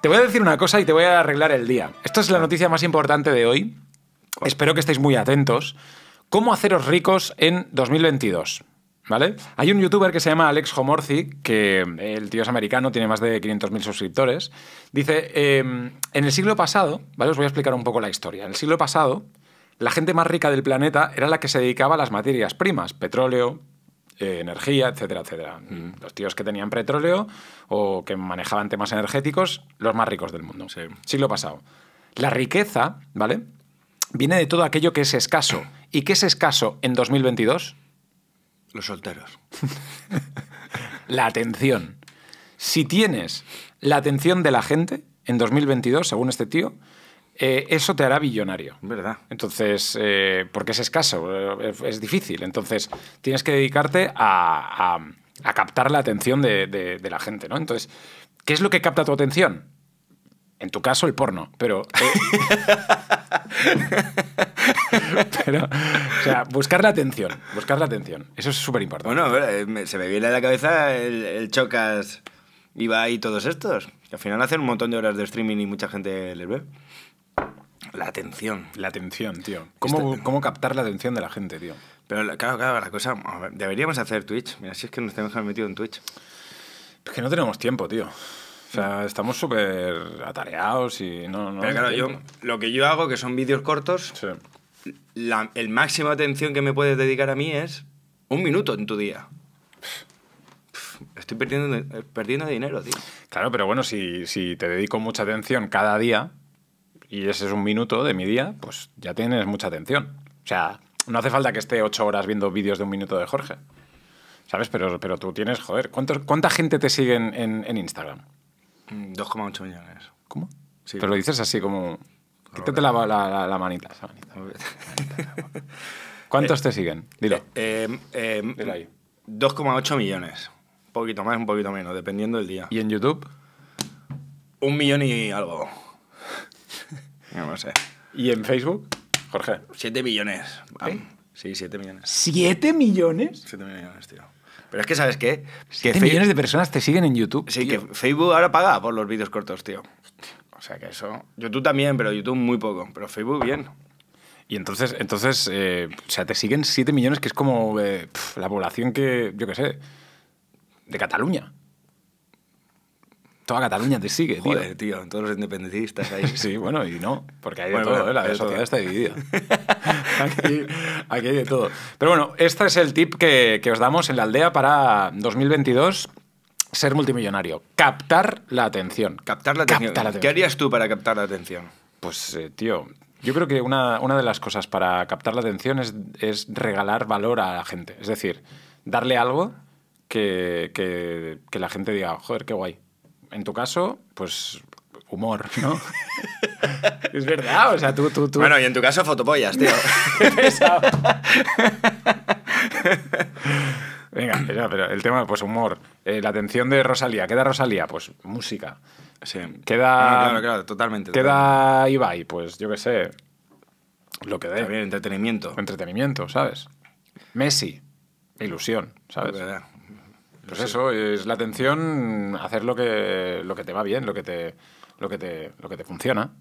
Te voy a decir una cosa y te voy a arreglar el día. Esta es la noticia más importante de hoy. Espero que estéis muy atentos. ¿Cómo haceros ricos en 2022? ¿Vale? Hay un youtuber que se llama Alex Homorzi, que eh, el tío es americano, tiene más de 500.000 suscriptores. Dice, eh, en el siglo pasado, ¿vale? Os voy a explicar un poco la historia. En el siglo pasado, la gente más rica del planeta era la que se dedicaba a las materias primas, petróleo, eh, energía, etcétera, etcétera. Los tíos que tenían petróleo o que manejaban temas energéticos, los más ricos del mundo. Siglo pasado. La riqueza, ¿vale? Viene de todo aquello que es escaso. ¿Y qué es escaso en 2022? Los solteros. la atención. Si tienes la atención de la gente en 2022, según este tío, eh, eso te hará billonario. ¿Verdad? Entonces, eh, porque es escaso, eh, es, difícil. Entonces, tienes que dedicarte a, captar la atención de, la gente, ¿no? Entonces, ¿qué es lo que capta tu atención? En tu caso, el porno, pero. O sea, buscar la atención. Buscar la atención. Eso es súper importante. Bueno, se me viene a la cabeza el, Chocas, Ibai y todos estos. al final hacen un montón de horas de streaming y mucha gente les ve. La atención. La atención, tío. ¿Cómo, ¿Cómo, captar la atención de la gente, tío? Pero claro, claro, la cosa... deberíamos hacer Twitch. Mira, si es que nos tenemos metido en Twitch. Es que no tenemos tiempo, tío. O sea, estamos súper atareados y no... no Pero claro, yo, lo que yo hago, que son vídeos cortos, sí. el máximo atención que me puedes dedicar a mí es un minuto en tu día estoy perdiendo, perdiendo dinero, tío. Claro, pero bueno, si, si, te dedico mucha atención cada día, y ese es un minuto de mi día, pues ya tienes mucha atención. O sea, no hace falta que esté ocho horas viendo vídeos de un minuto de Jorge. ¿Sabes? Pero, pero tú tienes, joder, ¿cuánta gente te sigue en, Instagram? 2,8 mm, millones. ¿Cómo? Sí. Pero lo dices así como... Quítate la, la, manita. ¿Cuántos te eh, siguen? Dilo. 2,8 eh, eh, millones. Un poquito más, un poquito menos, dependiendo del día. ¿Y en YouTube? Un millón y algo. No sé. ¿Y en Facebook, Jorge? Siete millones. Sí, siete millones. ¿Siete millones? Siete millones, tío. Pero es que, ¿sabes qué? Que 7 millones de personas te siguen en YouTube. Sí, que Facebook ahora paga por los vídeos cortos, tío. O sea que eso. Yo tú también, pero YouTube muy poco. Pero Facebook bien. Y entonces, entonces eh, o sea, te siguen 7 millones, que es como eh, la población que, yo qué sé, de Cataluña toda Cataluña te sigue, tío. Joder, tío, todos los independentistas ahí. sí, bueno, y no, porque hay de todo, la sociedad está dividida. aquí, hay de todo. Pero bueno, este es el tip que, os damos en la aldea para 2022 ser multimillonario, captar la atención. Captar la atención. ¿Qué harías tú para captar la atención? Pues, eh, tío, yo creo que una, de las cosas para captar la atención es, es, regalar valor a la gente. Es decir, darle algo que la gente diga, joder, qué guay en tu caso, pues humor, ¿no? es verdad, o sea, tú, Bueno, y en tu caso, fotopollas, tío. Venga, pero, el tema, pues humor. Eh, la atención de Rosalía. ¿Queda Rosalía? Pues música. Sí. Queda. claro, claro, totalmente. Queda totalmente. Ibai, pues yo qué sé. Lo que dé. entretenimiento. Entretenimiento, ¿sabes? Messi, ilusión, ¿sabes? Pues, pues eso, es la atención, hacer lo que, lo que te va bien, lo que te, lo que te, lo que te funciona.